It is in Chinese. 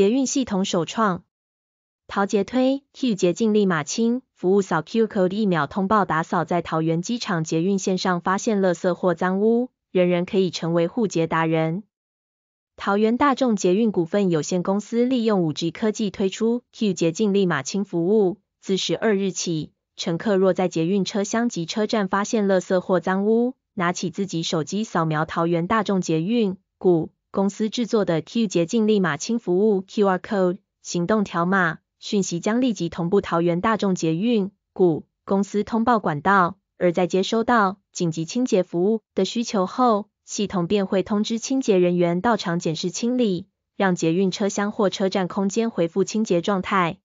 捷运系统首创桃捷推 Q 捷净立马清服务，扫 Q Code 一秒通报打扫。在桃园机场捷运线上发现垃圾或脏污，人人可以成为护捷达人。桃园大众捷运股份有限公司利用 5G 科技推出 Q 捷净立马清服务，自十二日起，乘客若在捷运车厢及车站发现垃圾或脏污，拿起自己手机扫描桃园大众捷运股。公司制作的 Q 洁净立码清服务 QR Code 行动条码讯息将立即同步桃园大众捷运股公司通报管道，而在接收到紧急清洁服务的需求后，系统便会通知清洁人员到场检视清理，让捷运车厢或车站空间恢复清洁状态。